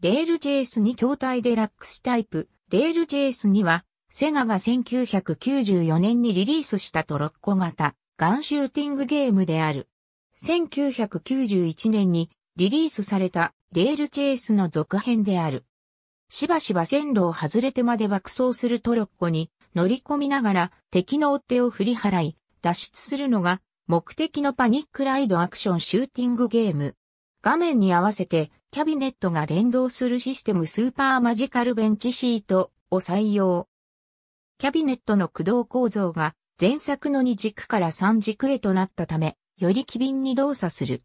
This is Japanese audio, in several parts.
レール JS2 筐体デラックスタイプ、レール JS2 は、セガが1994年にリリースしたトロッコ型、ガンシューティングゲームである。1991年にリリースされたレールチェイスの続編である。しばしば線路を外れてまで爆走するトロッコに乗り込みながら敵の追手を振り払い脱出するのが目的のパニックライドアクションシューティングゲーム。画面に合わせてキャビネットが連動するシステムスーパーマジカルベンチシートを採用。キャビネットの駆動構造が前作の2軸から3軸へとなったため、より機敏に動作する。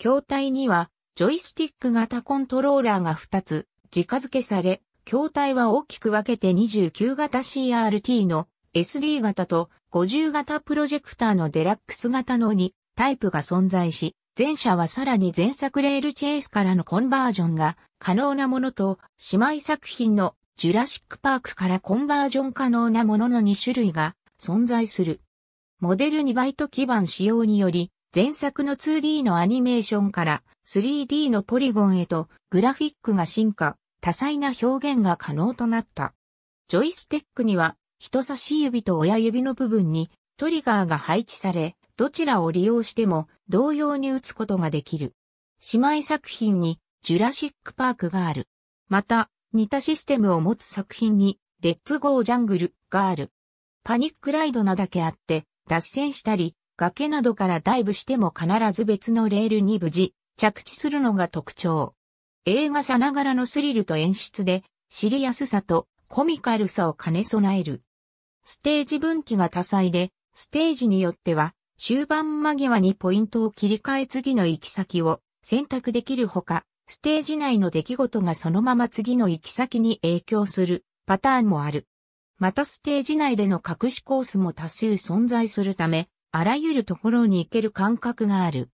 筐体には、ジョイスティック型コントローラーが2つ、直付けされ、筐体は大きく分けて29型 CRT の SD 型と50型プロジェクターのデラックス型の2タイプが存在し、前者はさらに前作レールチェイスからのコンバージョンが可能なものと、姉妹作品のジュラシックパークからコンバージョン可能なものの2種類が存在する。モデル2バイト基盤使用により、前作の 2D のアニメーションから 3D のポリゴンへとグラフィックが進化、多彩な表現が可能となった。ジョイステックには人差し指と親指の部分にトリガーが配置され、どちらを利用しても同様に打つことができる。姉妹作品にジュラシックパークがある。また、似たシステムを持つ作品にレッツゴージャングルがある。パニックライドなだけあって、脱線したり、崖などからダイブしても必ず別のレールに無事着地するのが特徴。映画さながらのスリルと演出で知りやすさとコミカルさを兼ね備える。ステージ分岐が多彩で、ステージによっては終盤間際にポイントを切り替え次の行き先を選択できるほか、ステージ内の出来事がそのまま次の行き先に影響するパターンもある。またステージ内での隠しコースも多数存在するため、あらゆるところに行ける感覚がある。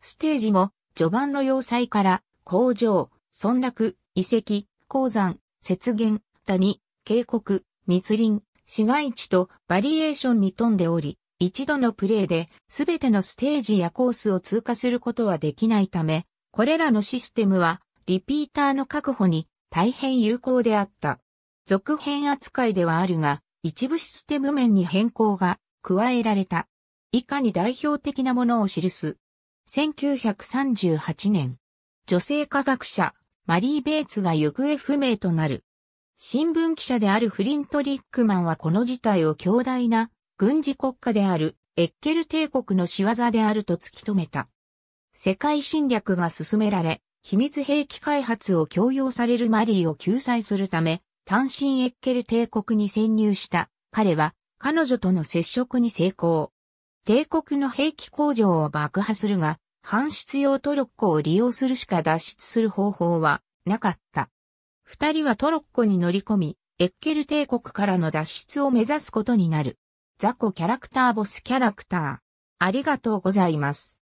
ステージも序盤の要塞から工場、村落、遺跡、鉱山、雪原、谷、渓谷、密林、市街地とバリエーションに富んでおり、一度のプレーで全てのステージやコースを通過することはできないため、これらのシステムはリピーターの確保に大変有効であった。続編扱いではあるが、一部システム面に変更が加えられた。以下に代表的なものを記す。1938年、女性科学者、マリー・ベイツが行方不明となる。新聞記者であるフリントリックマンはこの事態を強大な軍事国家であるエッケル帝国の仕業であると突き止めた。世界侵略が進められ、秘密兵器開発を強要されるマリーを救済するため、単身エッケル帝国に潜入した彼は彼女との接触に成功。帝国の兵器工場を爆破するが、反出用トロッコを利用するしか脱出する方法はなかった。二人はトロッコに乗り込み、エッケル帝国からの脱出を目指すことになる。雑魚キャラクターボスキャラクター。ありがとうございます。